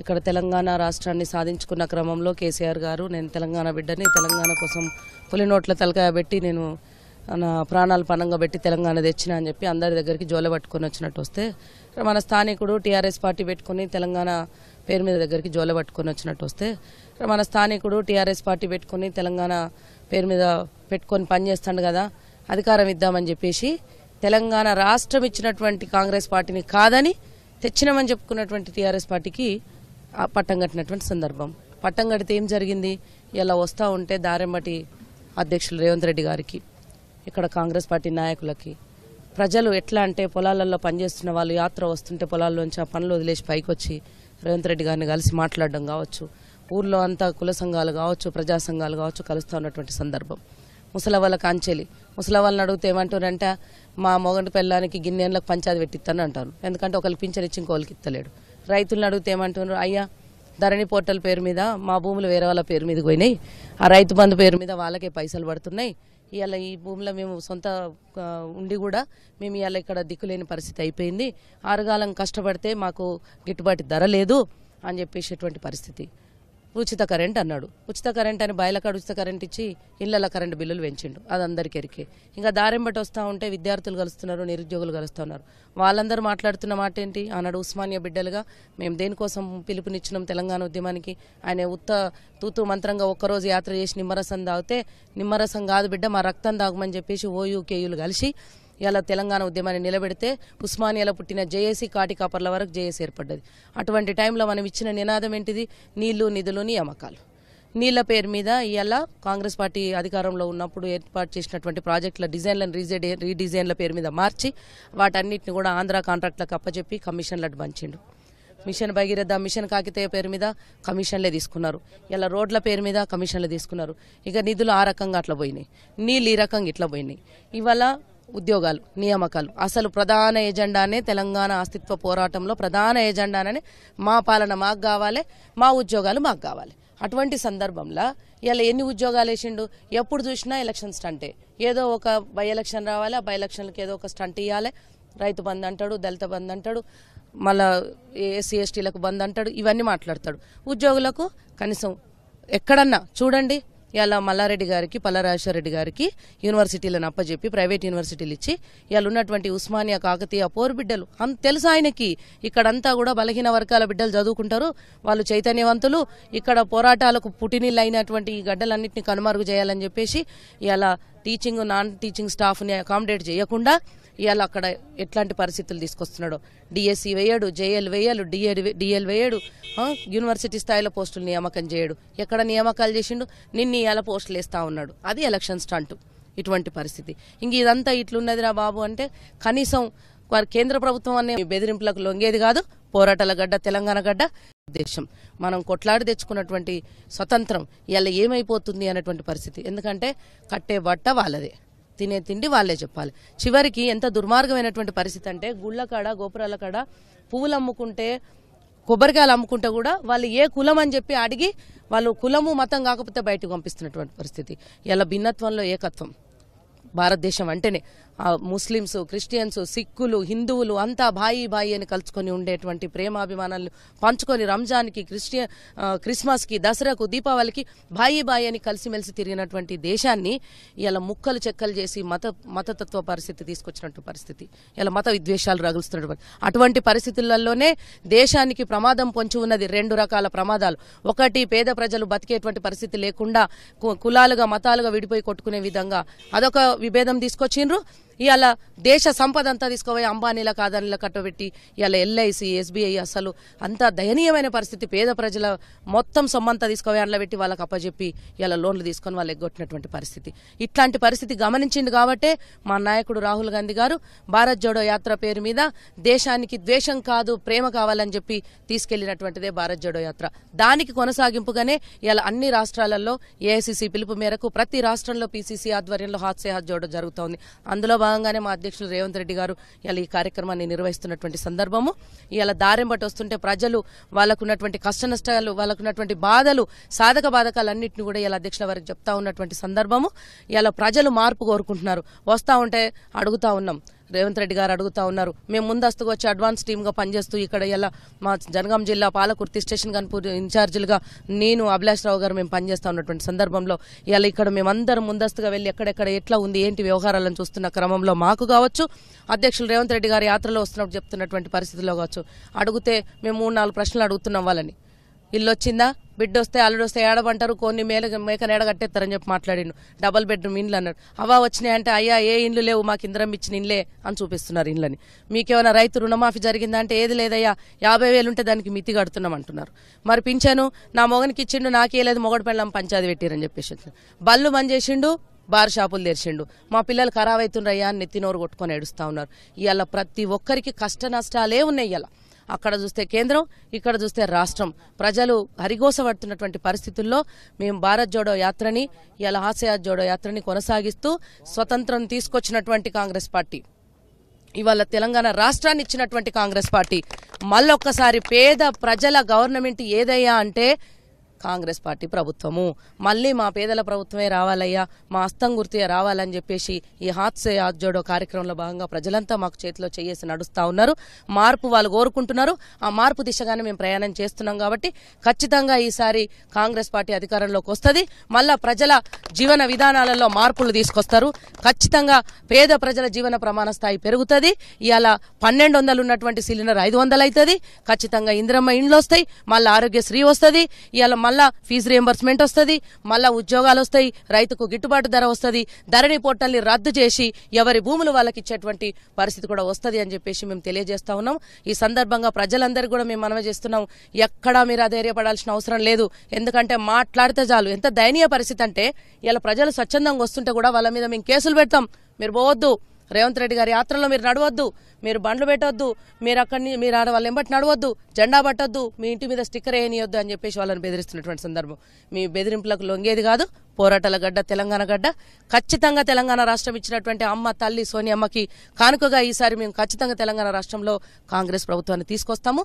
ఇక్కడ తెలంగాణ రాష్ట్రాన్ని సాధించుకున్న క్రమంలో కేసీఆర్ గారు నేను తెలంగాణ బిడ్డని తెలంగాణ కోసం పులి నోట్ల తలకాయ పెట్టి నేను నా ప్రాణాలు పనంగా పెట్టి తెలంగాణ తెచ్చిన అని చెప్పి అందరి దగ్గరికి జోల పట్టుకొని వచ్చినట్టు వస్తే మన స్థానికుడు టీఆర్ఎస్ పార్టీ పెట్టుకుని తెలంగాణ పేరు మీద దగ్గరికి జోల పట్టుకొని వచ్చినట్టు వస్తే మన స్థానికుడు టీఆర్ఎస్ పార్టీ పెట్టుకుని తెలంగాణ పేరు మీద పెట్టుకొని పనిచేస్తాడు కదా అధికారం ఇద్దామని చెప్పేసి తెలంగాణ రాష్ట్రం ఇచ్చినటువంటి కాంగ్రెస్ పార్టీని కాదని తెచ్చినామని చెప్పుకున్నటువంటి టీఆర్ఎస్ పార్టీకి పట్టం కట్టినటువంటి సందర్భం పట్టం కడితే ఏం జరిగింది ఇలా వస్తూ ఉంటే దారెమ్మటి అధ్యక్షులు రేవంత్ రెడ్డి గారికి ఇక్కడ కాంగ్రెస్ పార్టీ నాయకులకి ప్రజలు ఎట్లా అంటే పొలాలలో పనిచేస్తున్న వాళ్ళు యాత్ర వస్తుంటే పొలాల్లోంచి ఆ పనులు వదిలేసి పైకి వచ్చి రేవంత్ రెడ్డి గారిని కలిసి మాట్లాడడం కావచ్చు ఊర్లో అంతా కుల సంఘాలు కావచ్చు ప్రజా సంఘాలు కావచ్చు కలుస్తూ ఉన్నటువంటి సందర్భం ముసలవాళ్ళకి అంచెలి ముసలవాళ్ళని అడిగితే ఏమంటారంటే మా మొగంటి పిల్లానికి గిన్నెలకు పంచాది పెట్టిస్తాను అంటారు ఎందుకంటే ఒకరికి పింఛన్ ఇచ్చి ఇంకోళ్ళకి ఇస్తలేడు రైతులను అడిగితే ఏమంటున్నారు అయ్యా ధరణి పోర్టల్ పేరు మీద మా భూములు వేరే వాళ్ళ పేరు మీద పోయినాయి ఆ రైతు బంధు పేరు మీద వాళ్ళకే పైసలు పడుతున్నాయి ఇవాళ ఈ భూమిలో మేము సొంత ఉండి కూడా మేము ఇవాళ ఇక్కడ దిక్కులేని పరిస్థితి అయిపోయింది ఆరుగాలం కష్టపడితే మాకు గిట్టుబాటు ధర లేదు అని చెప్పేసేటువంటి పరిస్థితి ఉచిత కరెంట్ అన్నాడు ఉచిత కరెంట్ అని బయలకాడు ఉచిత కరెంట్ ఇచ్చి ఇళ్లలో కరెంటు బిల్లులు పెంచిండు అది అందరికి ఎరికే ఇంకా దారెంబటి వస్తూ ఉంటే విద్యార్థులు కలుస్తున్నారు నిరుద్యోగులు కలుస్తున్నారు వాళ్ళందరూ మాట్లాడుతున్న మాట ఏంటి అన్నాడు ఉస్మానియా బిడ్డలుగా మేము దేనికోసం పిలుపునిచ్చినాం తెలంగాణ ఉద్యమానికి ఆయన ఉత్త తూతు మంత్రంగా ఒక్కరోజు యాత్ర చేసి నిమ్మరసం తాగితే నిమ్మరసం కాదు బిడ్డ మా రక్తం తాగమని చెప్పేసి ఓయూకేయులు కలిసి ఇలా తెలంగాణ ఉద్యమాన్ని నిలబెడితే ఉస్మానియాలో పుట్టిన జేఏసీ కాటి కాపర్ల వరకు జేఏసీ ఏర్పడ్డది అటువంటి టైంలో మనం ఇచ్చిన నినాదం ఏంటిది నీళ్లు నిధులు నియామకాలు నీళ్ల పేరు మీద ఇవాళ కాంగ్రెస్ పార్టీ అధికారంలో ఉన్నప్పుడు ఏర్పాటు చేసినటువంటి ప్రాజెక్టుల డిజైన్లను రీజైడ్ రీడిజైన్ల పేరు మీద మార్చి వాటన్నిటిని కూడా ఆంధ్ర కాంట్రాక్ట్లకు అప్పచెప్పి కమిషన్లు పంచిండు మిషన్ భగీరథ మిషన్ కాకితే పేరు మీద కమిషన్లే తీసుకున్నారు ఇలా రోడ్ల పేరు మీద కమిషన్లు తీసుకున్నారు ఇక నిధులు ఆ రకంగా అట్లా పోయినాయి నీళ్ళు ఈ రకంగా ఇట్లా పోయినాయి ఇవాళ ఉద్యోగాలు నియామకాలు అసలు ప్రధాన ఎజెండానే తెలంగాణ అస్తిత్వ పోరాటంలో ప్రధాన ఎజెండానే మా పాలన మాకు కావాలి మా ఉద్యోగాలు మాకు కావాలి అటువంటి సందర్భంలో ఇలా ఎన్ని ఉద్యోగాలు వేసిండు ఎప్పుడు చూసినా ఎలక్షన్ స్టంటే ఏదో ఒక బై ఎలక్షన్ రావాలి ఆ బై ఎలక్షన్లకు ఏదో ఒక స్టంట్ ఇవ్వాలి రైతు బంద్ అంటాడు దళిత బంద్ అంటాడు మళ్ళా ఎస్సీ ఎస్టీలకు బంద్ అంటాడు ఇవన్నీ మాట్లాడతాడు ఉద్యోగులకు కనీసం ఎక్కడన్నా చూడండి ఇలా మల్లారెడ్డి గారికి రెడ్డి గారికి యూనివర్సిటీలను అప్పజెప్పి ప్రైవేట్ యూనివర్సిటీలు ఇచ్చి ఇవాళ ఉన్నటువంటి ఉస్మానియా కాకతీయ పోరు బిడ్డలు అంత తెలుసు ఆయనకి ఇక్కడంతా కూడా బలహీన వర్గాల బిడ్డలు చదువుకుంటారు వాళ్ళు చైతన్యవంతులు ఇక్కడ పోరాటాలకు పుట్టినీళ్ళు అయినటువంటి ఈ గడ్డలన్నింటినీ కనుమరుగు చేయాలని చెప్పేసి ఇలా టీచింగ్ నాన్ టీచింగ్ స్టాఫ్ని అకామిడేట్ చేయకుండా ఇవాళ అక్కడ ఎట్లాంటి పరిస్థితులు తీసుకొస్తున్నాడో డిఎస్సి వేయడు జేఎల్ వేయడు డిఎడ్ డిఎల్ వేయడు యూనివర్సిటీ స్థాయిలో పోస్టులు నియామకం చేయడు ఎక్కడ నియామకాలు చేసిండు నిన్ను ఇవాళ పోస్టులు వేస్తా ఉన్నాడు అది ఎలక్షన్ స్టంట్ ఇటువంటి పరిస్థితి ఇంక ఇదంతా ఇట్లున్నది రా బాబు అంటే కనీసం వారి కేంద్ర ప్రభుత్వం అనే బెదిరింపులకు లొంగేది కాదు పోరాటాల గడ్డ తెలంగాణ గడ్డ ఉద్దేశం మనం కొట్లాడి తెచ్చుకున్నటువంటి స్వతంత్రం ఇలా ఏమైపోతుంది అనేటువంటి పరిస్థితి ఎందుకంటే కట్టే బట్ట వాళ్ళదే తినే తిండి వాళ్ళే చెప్పాలి చివరికి ఎంత దుర్మార్గమైనటువంటి పరిస్థితి అంటే గుళ్ళ కాడ గోపురాల కాడ పువ్వులు అమ్ముకుంటే కొబ్బరికాయలు అమ్ముకుంటే కూడా వాళ్ళు ఏ కులం అని చెప్పి అడిగి వాళ్ళు కులము మతం కాకపోతే బయటకు పంపిస్తున్నటువంటి పరిస్థితి ఇలా భిన్నత్వంలో ఏకత్వం భారతదేశం అంటేనే ముస్లిమ్స్ క్రిస్టియన్స్ సిక్కులు హిందువులు అంతా బాయి బాయి అని కలుసుకొని ఉండేటువంటి ప్రేమాభిమానాలు పంచుకొని రంజాన్కి క్రిస్టియ క్రిస్మస్కి దసరాకు దీపావళికి బాయి బాయి అని కలిసిమెలిసి తిరిగినటువంటి దేశాన్ని ఇలా ముక్కలు చెక్కలు చేసి మత మతతత్వ పరిస్థితి తీసుకొచ్చినట్టు పరిస్థితి ఇలా మత విద్వేషాలు రగులుస్తున్నటువంటి అటువంటి పరిస్థితులలోనే దేశానికి ప్రమాదం పొంచి ఉన్నది రెండు రకాల ప్రమాదాలు ఒకటి పేద ప్రజలు బతికేటువంటి పరిస్థితి లేకుండా కులాలుగా మతాలుగా విడిపోయి కొట్టుకునే విధంగా అదొక విభేదం తీసుకొచ్చిండ్రు ఇవాళ దేశ సంపద అంతా తీసుకుపోయి అంబానీల కాదానీల కట్టబెట్టి ఇవాళ ఎల్ఐసి ఎస్బీఐ అసలు అంత దయనీయమైన పరిస్థితి పేద ప్రజల మొత్తం సొమ్మంతా తీసుకుపోయి అందులో పెట్టి వాళ్ళకి అప్పచెప్పి ఇవాళ లోన్లు తీసుకొని వాళ్ళు ఎగ్గొట్టినటువంటి పరిస్థితి ఇట్లాంటి పరిస్థితి గమనించింది కాబట్టే మా నాయకుడు రాహుల్ గాంధీ గారు భారత్ జోడో యాత్ర పేరు మీద దేశానికి ద్వేషం కాదు ప్రేమ కావాలని చెప్పి తీసుకెళ్లినటువంటిదే భారత్ జోడో యాత్ర దానికి కొనసాగింపుగానే ఇలా అన్ని రాష్ట్రాలలో ఏఐసిసి పిలుపు మేరకు ప్రతి రాష్ట్రంలో పీసీసీ ఆధ్వర్యంలో హాత్సే హాత్ జోడో జరుగుతోంది అందులో భాగంగానే మా అధ్యక్షులు రేవంత్ రెడ్డి గారు ఇలా ఈ కార్యక్రమాన్ని నిర్వహిస్తున్నటువంటి సందర్భము ఇలా దారింబట్ వస్తుంటే ప్రజలు వాళ్ళకున్నటువంటి కష్ట నష్టాలు వాళ్ళకున్నటువంటి బాధలు సాధక బాధకాలన్నింటినీ కూడా ఇలా అధ్యక్షుల వారికి చెప్తా ఉన్నటువంటి సందర్భము ఇలా ప్రజలు మార్పు కోరుకుంటున్నారు వస్తూ ఉంటే అడుగుతా ఉన్నాం రేవంత్ రెడ్డి గారు అడుగుతా ఉన్నారు మేము ముందస్తుగా వచ్చి అడ్వాన్స్ టీమ్గా పనిచేస్తూ ఇక్కడ ఎలా మా జనగాం జిల్లా పాలకుర్తి స్టేషన్ కనుపూర్ ఇన్ఛార్జీలుగా నేను అభిలాష్ రావు గారు మేము పనిచేస్తా ఉన్నటువంటి సందర్భంలో ఇలా ఇక్కడ మేమందరం ముందస్తుగా వెళ్ళి ఎక్కడెక్కడ ఎట్లా ఉంది ఏంటి వ్యవహారాలను చూస్తున్న క్రమంలో మాకు కావచ్చు అధ్యక్షులు రేవంత్ రెడ్డి గారు యాత్రలో వస్తున్నప్పుడు చెప్తున్నటువంటి పరిస్థితుల్లో కావచ్చు అడిగితే మేము మూడు నాలుగు ప్రశ్నలు అడుగుతున్నాం వాళ్ళని ఇల్లు వచ్చిందా బిడ్డ వస్తే అల్లుడు వస్తే ఏడబంటారు కొన్ని మేల మేకను ఏడగట్టేస్తారని చెప్పి మాట్లాడిండు డబల్ బెడ్రూమ్ ఇండ్లు అన్నాడు అవా వచ్చినాయంటే అయ్యా ఏ ఇండ్లు లేవు మాకు ఇంద్రం ఇచ్చిన ఇండ్లే అని చూపిస్తున్నారు ఇండ్లని మీకేమైనా రైతు రుణమాఫీ జరిగిందా అంటే ఏది లేదయ్యా యాభై వేలు ఉంటే దానికి మితి కడుతున్నాం అంటున్నారు మరి పింఛను నా మొగనికి ఇచ్చిండు నాకే లేదు మొగడు పెళ్ళం పంచాది పెట్టిరని చెప్పేసి బళ్ళు బంద్ చేసిండు బార్ షాపులు తెరిచిండు మా పిల్లలు ఖరాబ్ అవుతుండ్రయ్యా అని నెత్తినోరు కొట్టుకొని ఏడుస్తూ ఉన్నారు ఇవాళ ప్రతి ఒక్కరికి కష్ట నష్టాలే ఉన్నాయి ఇలా అక్కడ చూస్తే కేంద్రం ఇక్కడ చూస్తే రాష్ట్రం ప్రజలు హరిగోసపడుతున్నటువంటి పరిస్థితుల్లో మేము భారత్ జోడో యాత్రని ఇలా ఆసియా జోడో యాత్రని కొనసాగిస్తూ స్వతంత్రం తీసుకొచ్చినటువంటి కాంగ్రెస్ పార్టీ ఇవాళ తెలంగాణ రాష్ట్రాన్ని ఇచ్చినటువంటి కాంగ్రెస్ పార్టీ మళ్ళొక్కసారి పేద ప్రజల గవర్నమెంట్ ఏదయ్యా అంటే కాంగ్రెస్ పార్టీ ప్రభుత్వము మళ్ళీ మా పేదల ప్రభుత్వమే రావాలయ్యా మా అస్తం గుర్తిగా రావాలని చెప్పేసి ఈ హాత్సే హాత్ జోడో కార్యక్రమంలో భాగంగా ప్రజలంతా మాకు చేతిలో చేయేసి నడుస్తూ ఉన్నారు మార్పు వాళ్ళు కోరుకుంటున్నారు ఆ మార్పు దిశగానే మేము ప్రయాణం చేస్తున్నాం కాబట్టి ఖచ్చితంగా ఈసారి కాంగ్రెస్ పార్టీ అధికారంలోకి వస్తుంది మళ్ళా ప్రజల జీవన విధానాలలో మార్పులు తీసుకొస్తారు ఖచ్చితంగా పేద ప్రజల జీవన ప్రమాణ స్థాయి పెరుగుతుంది ఇవాళ పన్నెండు వందలు ఉన్నటువంటి సిలిండర్ ఐదు వందలు అవుతుంది ఖచ్చితంగా ఇందిరమ్మ ఇండ్లు వస్తాయి మళ్ళీ ఆరోగ్యశ్రీ వస్తుంది ఇవాళ మళ్ళీ మళ్ళా ఫీజు రియంబర్స్మెంట్ వస్తుంది మళ్ళా ఉద్యోగాలు వస్తాయి రైతుకు గిట్టుబాటు ధర వస్తుంది ధరణి పోర్టల్ని రద్దు చేసి ఎవరి భూములు వాళ్ళకి ఇచ్చేటువంటి పరిస్థితి కూడా వస్తుంది అని చెప్పేసి మేము తెలియజేస్తా ఉన్నాం ఈ సందర్భంగా ప్రజలందరికీ కూడా మేము మనమే చేస్తున్నాం ఎక్కడా మీరు అధైర్యపడాల్సిన అవసరం లేదు ఎందుకంటే మాట్లాడితే చాలు ఎంత దయనీయ పరిస్థితి అంటే ఇలా ప్రజలు స్వచ్ఛందంగా వస్తుంటే కూడా వాళ్ళ మీద మేము కేసులు పెడతాం మీరు పోవద్దు రేవంత్ రెడ్డి గారి యాత్రలో మీరు నడవద్దు మీరు బండ్లు పెట్టొద్దు మీరు అక్కడిని మీరు ఆడ వాళ్ళు ఎంబటి నడవద్దు జెండా పట్టొద్దు మీ ఇంటి మీద స్టిక్కర్ వేయనియొద్దు అని చెప్పేసి వాళ్ళని బెదిరిస్తున్నటువంటి సందర్భం మీ బెదిరింపులకు లొంగేది కాదు పోరాటాల గడ్డ తెలంగాణ గడ్డ ఖచ్చితంగా తెలంగాణ రాష్ట్రం ఇచ్చినటువంటి అమ్మ తల్లి సోనియమ్మకి కానుకగా ఈసారి మేము ఖచ్చితంగా తెలంగాణ రాష్ట్రంలో కాంగ్రెస్ ప్రభుత్వాన్ని తీసుకొస్తాము